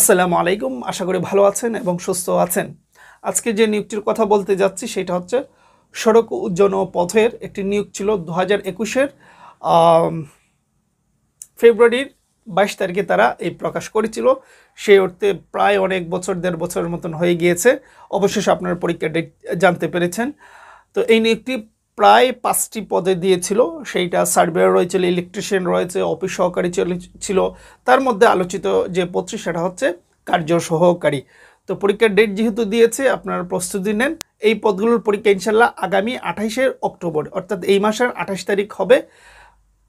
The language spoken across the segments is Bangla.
আসসালামু আলাইকুম আশা করি ভালো আছেন এবং সুস্থ আছেন আজকে যে নিয়োগটির কথা বলতে যাচ্ছি সেটা হচ্ছে সড়ক উজ্জন পথের একটি নিয়োগ ছিল দু হাজার একুশের ফেব্রুয়ারির বাইশ তারিখে তারা এই প্রকাশ করেছিল সেই অর্থে প্রায় অনেক বছর দেড় বছরের মতন হয়ে গিয়েছে অবশেষে আপনার পরীক্ষা ডেট জানতে পেরেছেন তো এই নিয়োগটি প্রায় পাঁচটি পদে দিয়েছিল সেইটা সার্ভেয়ার রয়েছিল ইলেকট্রিশিয়ান রয়েছে অফিস সহকারী ছিল তার মধ্যে আলোচিত যে পঁচিশ সেটা হচ্ছে কার্য সহকারী তো পরীক্ষার ডেট যেহেতু দিয়েছে আপনারা প্রস্তুতি নেন এই পদগুলোর পরীক্ষা ইনশাল্লাহ আগামী আঠাশে অক্টোবর অর্থাৎ এই মাসের আঠাশ তারিখ হবে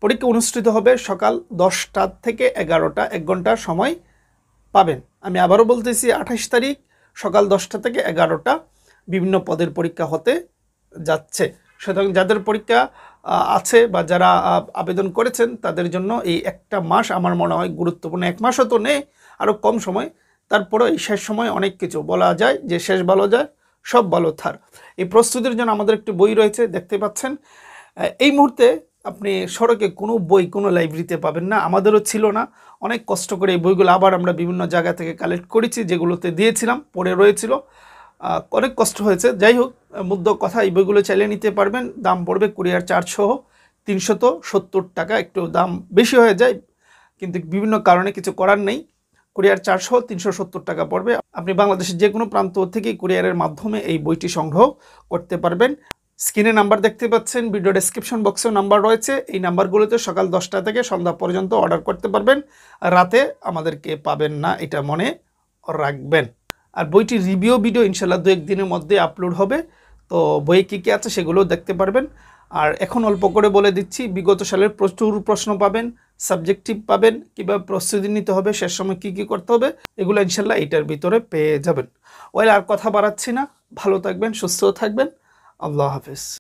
পরীক্ষা অনুষ্ঠিত হবে সকাল দশটা থেকে এগারোটা এক ঘন্টা সময় পাবেন আমি আবারও বলতেছি আঠাশ তারিখ সকাল দশটা থেকে এগারোটা বিভিন্ন পদের পরীক্ষা হতে যাচ্ছে সুতরাং যাদের পরীক্ষা আছে বা যারা আবেদন করেছেন তাদের জন্য এই একটা মাস আমার মনে হয় গুরুত্বপূর্ণ এক মাসও তো নেই আরও কম সময় তারপরে এই শেষ সময় অনেক কিছু বলা যায় যে শেষ ভালো যায় সব ভালো থার এই প্রস্তুতির জন্য আমাদের একটি বই রয়েছে দেখতে পাচ্ছেন এই মুহূর্তে আপনি সড়কে কোনো বই কোনো লাইব্রেরিতে পাবেন না আমাদেরও ছিল না অনেক কষ্ট করে এই বইগুলো আবার আমরা বিভিন্ন জায়গা থেকে কালেক্ট করেছি যেগুলোতে দিয়েছিলাম পড়ে রয়েছিল অনেক কষ্ট হয়েছে যাই হোক মুদ্দ কথা এই বইগুলো চাইলে নিতে পারবেন দাম পড়বে কুরিয়ার চারশো তিনশত সত্তর টাকা একটু দাম বেশি হয়ে যায় কিন্তু বিভিন্ন কারণে কিছু করার নেই কুরিয়ার চারশো তিনশো সত্তর টাকা পড়বে আপনি বাংলাদেশের যে কোনো প্রান্ত থেকে কুরিয়ারের মাধ্যমে এই বইটি সংগ্রহ করতে পারবেন স্ক্রিনে নাম্বার দেখতে পাচ্ছেন ভিডিও ডেসক্রিপশন বক্সেও নাম্বার রয়েছে এই নাম্বারগুলোতে সকাল দশটা থেকে সন্ধ্যা পর্যন্ত অর্ডার করতে পারবেন রাতে আমাদেরকে পাবেন না এটা মনে রাখবেন আর বইটি রিভিউ ভিডিও ইনশাল্লাহ দু একদিনের মধ্যে আপলোড হবে তো বইয়ে কী কী আছে সেগুলো দেখতে পারবেন আর এখন অল্প করে বলে দিচ্ছি বিগত সালের প্রচুর প্রশ্ন পাবেন সাবজেক্টিভ পাবেন কীভাবে প্রস্তুতি নিতে হবে সে সময় কী কী করতে হবে এগুলো ইনশাল্লাহ এটার ভিতরে পেয়ে যাবেন ওয়েল আর কথা বাড়াচ্ছি না ভালো থাকবেন সুস্থ থাকবেন আল্লাহ হাফিজ